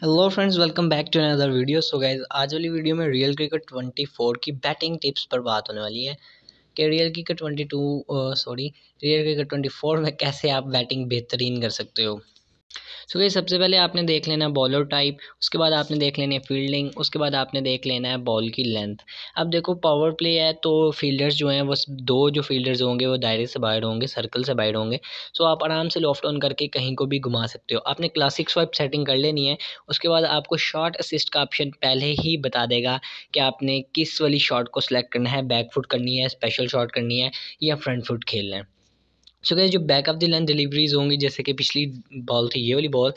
hello friends welcome back to another video so guys आज वाली video में real cricket 24 की बैटिंग टिप्स पर बात होने वाली है कि real cricket 22 sorry real cricket 24 में कैसे आप बैटिंग बेहतरीन कर सकते हो सो ये सबसे पहले आपने देख लेना है बॉलर टाइप उसके बाद आपने देख लेनी है फील्डिंग उसके बाद आपने देख लेना है बॉल की लेंथ अब देखो पावर प्ले है तो फील्डर्स जो हैं वो दो जो फील्डर्स होंगे वो दायरे से बाहर होंगे सर्कल से बाहर होंगे सो आप आराम से लॉफ्ट ऑन करके कहीं को भी घुमा सकते हो आपने क्लासिक स्वाइप सेटिंग कर लेनी है उसके बाद आपको शॉट असिस्ट का ऑप्शन पहले ही बता देगा कि आपने किस वाली शॉट को सिलेक्ट करना है बैक फुट करनी है स्पेशल शॉट करनी है या फ्रंट फुट खेलना है सो so, जो back of the line deliveries होंगी जैसे कि पिछली बॉल थी ये वाली बॉल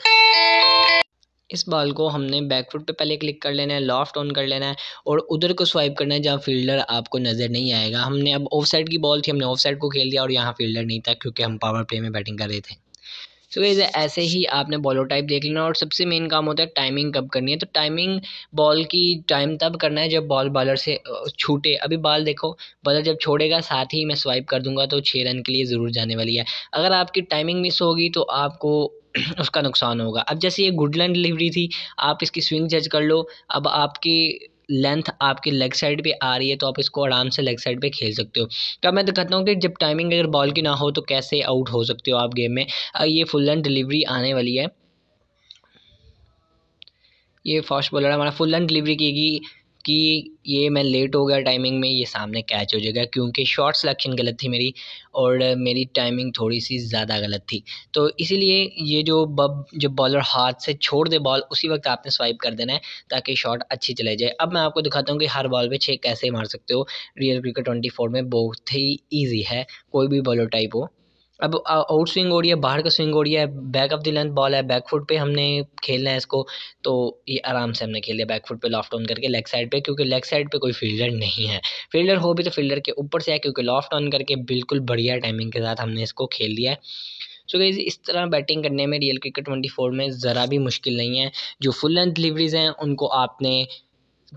इस बॉल को हमने बैकफुट पे पहले क्लिक कर लेना है लॉफ्ट ऑन कर लेना है और उधर को स्वाइप करना है जहाँ फील्डर आपको नज़र नहीं आएगा हमने अब ऑफ साइड की बॉल थी हमने ऑफ साइड को खेल दिया और यहाँ फील्डर नहीं था क्योंकि हम पावर प्ले में बैटिंग कर रहे थे सो तो so, ऐसे ही आपने बॉलो टाइप देख लेना और सबसे मेन काम होता है टाइमिंग कब करनी है तो टाइमिंग बॉल की टाइम तब करना है जब बॉल बॉलर से छूटे अभी बॉल देखो बॉलर जब छोड़ेगा साथ ही मैं स्वाइप कर दूंगा तो छः रन के लिए ज़रूर जाने वाली है अगर आपकी टाइमिंग मिस होगी तो आपको उसका नुकसान होगा अब जैसे ये गुडलैंड डिलीवरी थी आप इसकी स्विंग जज कर लो अब आपकी लेंथ आपके लेग साइड पे आ रही है तो आप इसको आराम से लेग साइड पे खेल सकते हो कब तो मैं दिखाता हूँ कि जब टाइमिंग अगर बॉल की ना हो तो कैसे आउट हो सकते हो आप गेम में ये फुल लेंथ डिलीवरी आने वाली है ये फास्ट बॉलर हमारा फुल लेंथ डिलीवरी की कि ये मैं लेट हो गया टाइमिंग में ये सामने कैच हो जाएगा क्योंकि शॉट सिलेक्शन गलत थी मेरी और मेरी टाइमिंग थोड़ी सी ज़्यादा गलत थी तो इसीलिए ये जो बब जब बॉलर हाथ से छोड़ दे बॉल उसी वक्त आपने स्वाइप कर देना है ताकि शॉट अच्छी चले जाए अब मैं आपको दिखाता हूँ कि हर बॉल पर छः कैसे मार सकते हो रियल क्रिकेट ट्वेंटी फोर में बहुत ही ईजी है कोई भी बॉलर टाइप हो अब आउट स्विंग हो रही है बाहर का स्विंग हो रही है back of the length ball है बैक फुट पे हमने खेलना है इसको तो ये आराम से हमने खेल लिया बैक फुट पे लॉफ्ट ऑन करके लेग साइड पे क्योंकि लेग साइड पे कोई फील्डर नहीं है फील्डर हो भी तो फील्डर के ऊपर से है क्योंकि लॉफ्ट ऑन करके बिल्कुल बढ़िया टाइमिंग के साथ हमने इसको खेल लिया है सो so, इस तरह बैटिंग करने में रियल क्रिकेट ट्वेंटी फोर में ज़रा भी मुश्किल नहीं है जो फुल लेंथ डिलीवरीज हैं उनको आपने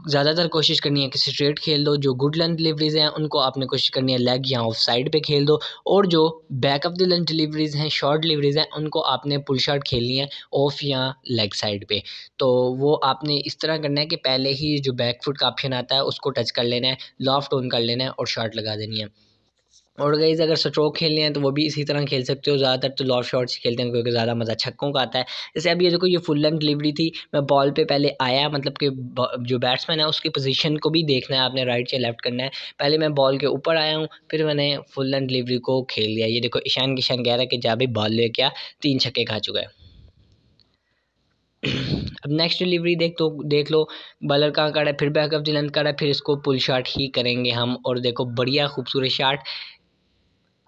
ज़्यादातर कोशिश करनी है कि स्ट्रेट खेल दो जो गुड लेंथ डिलीवरीज हैं उनको आपने कोशिश करनी है लेग या ऑफ साइड पे खेल दो और जो back of the length deliveries हैं शॉर्ट डिलीवरीज हैं उनको आपने पुल शॉट खेलनी है ऑफ या लेग साइड पे तो वो आपने इस तरह करना है कि पहले ही जो बैक फुट का ऑप्शन आता है उसको टच कर लेना है लॉफ्ट ऑन कर लेना है और शॉर्ट लगा देनी है और गईज़ अगर स्ट्रोक खेलने हैं तो वो भी इसी तरह खेल सकते हो ज़्यादातर तो लॉफ शॉट्स खेलते हैं क्योंकि ज़्यादा मज़ा छक्कों का आता है जैसे अब ये देखो ये फुल लेंथ डिलीवरी थी मैं बॉल पे पहले आया मतलब कि जो बैट्समैन है उसकी पोजीशन को भी देखना है आपने राइट या लेफ्ट करना है पहले मैं बॉल के ऊपर आया हूँ फिर मैंने फुल लेंथ डिलीवरी को खेल लिया ये देखो ईशान किशान कह रहा है कि जा भी बॉल ले क्या तीन छक्के खा चुका है अब नेक्स्ट डिलीवरी देख तो देख लो बॉलर कहाँ का रहा है फिर बैकअप दी का रहा है फिर इसको पुल शॉट ही करेंगे हम और देखो बढ़िया खूबसूरत शॉट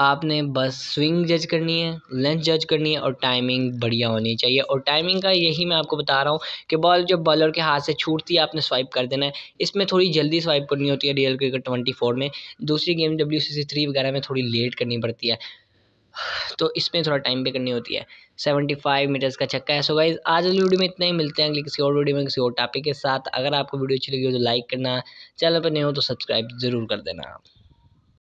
आपने बस स्विंग जज करनी है लेंथ जज करनी है और टाइमिंग बढ़िया होनी चाहिए और टाइमिंग का यही मैं आपको बता रहा हूँ कि बॉल जब बॉलर के हाथ से छूटती है आपने स्वाइप कर देना है इसमें थोड़ी जल्दी स्वाइप करनी होती है रियल क्रिकेट ट्वेंटी फोर में दूसरी game W C C three वगैरह में थोड़ी लेट करनी पड़ती है तो इसमें थोड़ा टाइम पे करनी होती है सेवेंटी फाइव मीटर्स का छक्का है सो गाइज आज वाली वीडियो में इतना ही मिलते हैं अगले किसी और वीडियो में किसी और टॉपिक के साथ अगर आपको वीडियो अच्छी लगी हो तो लाइक करना चैनल पर नहीं हो तो सब्सक्राइब ज़रूर कर देना